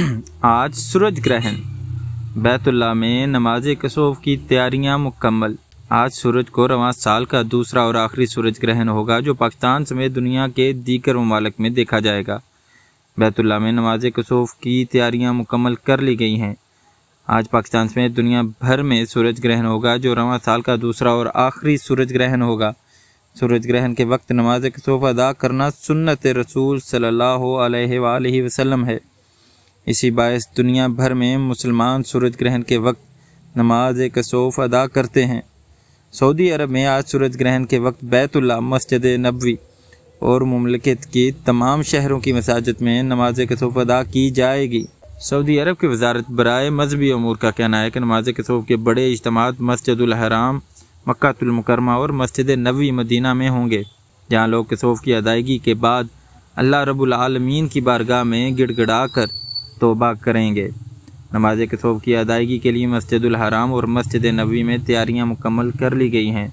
आज सूरज ग्रहण बैतुल्ला में नमाज कसोफ की तैयारियां मुकम्मल आज सूरज को रवा साल का दूसरा और आखिरी सूरज ग्रहण होगा जो पाकिस्तान समेत दुनिया के दीगर ममालक में देखा जाएगा बैतुल्ला में नमाज कसोफ की तैयारियां मुकम्मल कर ली गई हैं आज पाकिस्तान समेत दुनिया भर में सूरज ग्रहण होगा जो रवा साल का दूसरा और आखिरी सूरज ग्रहण होगा सूरज ग्रहण के वक्त नमाज कसोफ अदा करना सुन्नत रसूल सल्लल्लाहु अलैहि वसल्लम है इसी बायस दुनिया भर में मुसलमान सूरज ग्रहण के वक्त नमाज कसोफ अदा करते हैं सऊदी अरब में आज सूरज ग्रहण के वक्त बैतुल्ला मस्जिद नबवी और ममलकत की तमाम शहरों की मसाजद में नमाज कसोफ अदा की जाएगी सऊदी अरब के वजारत बरए मजहबी अमूर का कहना है कि नमाज कसोफ के बड़े इजमात मस्जिदहराम मक्तुलमकरमा और मस्जिद नबी मदीना में होंगे जहाँ लोग कसोफ की अदायगी के बाद अल्लाह रबालमीन की बारगाह में गिड़गड़ा कर तोबा करेंगे नमाज कसोब की अदायगी के लिए मस्जिद हराम और मस्जिद नबी में तैयारियां मुकम्मल कर ली गई हैं